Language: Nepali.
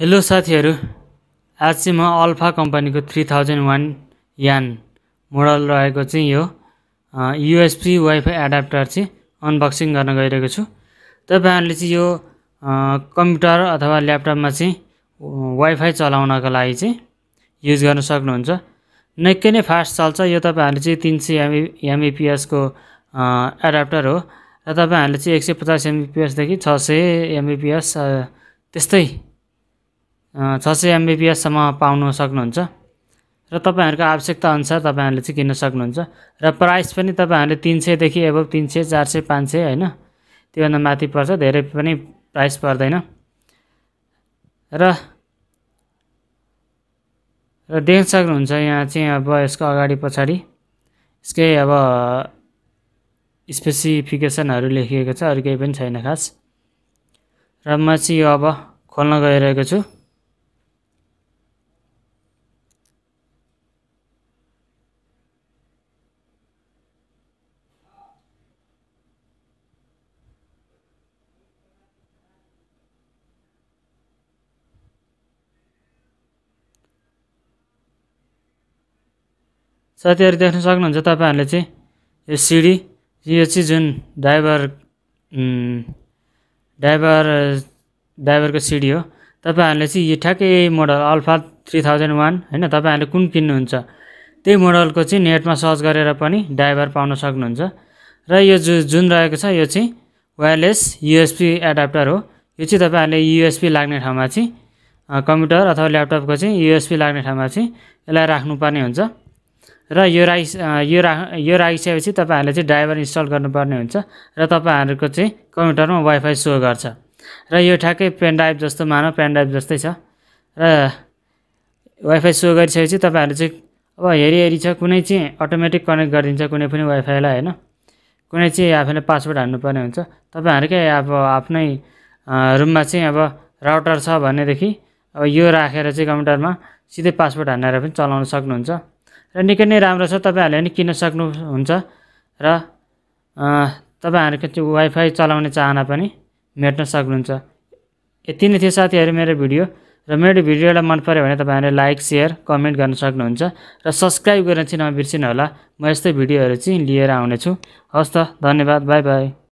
हेलो साथीहरू आज चाहिँ म अल्फा कम्पनीको थ्री थाउजन्ड वान यान मोडल रहेको चाहिँ यो युएसपी वाइफाई एडाप्टर चाहिँ अनबक्सिङ गर्न गइरहेको छु तपाईँहरूले चाहिँ यो कम्प्युटर अथवा ल्यापटपमा चाहिँ वाइफाई चलाउनको लागि चाहिँ युज गर्न सक्नुहुन्छ निकै नै फास्ट चल्छ यो तपाईँहरूले चाहिँ तिन सय एमए एमबिपिएसको एडाप्टर हो र तपाईँहरूले चाहिँ एक सय पचास एमबिपिएसदेखि छ सय एमबिपिएस त्यस्तै छ सय एमबिपिएससम्म पाउनु सक्नुहुन्छ र तपाईँहरूको अनुसार तपाईँहरूले चाहिँ किन्न सक्नुहुन्छ र प्राइस पनि तपाईँहरूले तिन सयदेखि एभब तिन सय चार सय पाँच सय होइन त्योभन्दा माथि पर्छ धेरै पनि प्राइस पर्दैन र र देख्न सक्नुहुन्छ यहाँ चाहिँ अब यसको अगाडि पछाडि यसकै अब स्पेसिफिकेसनहरू लेखिएको छ अरू केही पनि छैन खास र म चाहिँ यो अब खोल्न गइरहेको छु साथीहरू देख्न सक्नुहुन्छ तपाईँहरूले चाहिँ यो सिडी यो चाहिँ जुन ड्राइभर ड्राइभर ड्राइभरको सिडी हो तपाईँहरूले चाहिँ यो ठ्याक्कै model alpha three thousand one होइन तपाईँहरूले कुन किन्नुहुन्छ त्यही मोडलको चाहिँ नेटमा सर्च गरेर पनि ड्राइभर पाउन सक्नुहुन्छ र यो जु जुन रहेको छ यो चाहिँ वायरलेस युएसपी एडाप्टर हो यो चाहिँ तपाईँहरूले युएसपी लाग्ने ठाउँमा चाहिँ कम्प्युटर अथवा ल्यापटपको चाहिँ युएसपी लाग्ने ठाउँमा चाहिँ यसलाई राख्नुपर्ने हुन्छ र यो राइस यो रा यो राखिसकेपछि तपाईँहरूले चाहिँ ड्राइभर इन्स्टल गर्नुपर्ने हुन्छ र तपाईँहरूको चाहिँ कम्प्युटरमा वाइफाई सो गर्छ र यो ठ्याक्कै पेन ड्राइभ जस्तो मानव पेन ड्राइभ जस्तै छ र वाइफाई सो गरिसकेपछि तपाईँहरू चाहिँ अब हेरी हेरी छ कुनै चाहिँ अटोमेटिक कनेक्ट गरिदिन्छ कुनै पनि वाइफाईलाई होइन कुनै चाहिँ आफैले पासवर्ड हान्नुपर्ने हुन्छ तपाईँहरूकै अब आफ्नै रुममा चाहिँ अब राउटर छ भनेदेखि अब यो राखेर चाहिँ कम्प्युटरमा सिधै पासवर्ड हानेर पनि चलाउन सक्नुहुन्छ र निकै नै राम्रो छ तपाईँहरूले पनि किन्न सक्नुहुन्छ र तपाईँहरूको त्यो वाइफाई चलाउने चाहना पनि मेट्न सक्नुहुन्छ यति नै थियो साथीहरू मेरो भिडियो र मेरो भिडियोलाई मन पऱ्यो भने तपाईँहरूले लाइक सेयर कमेन्ट गर्न सक्नुहुन्छ र सब्सक्राइब गर्न चाहिँ नबिर्सिनु होला म यस्तै भिडियोहरू चाहिँ लिएर आउनेछु हस् त धन्यवाद बाई बाई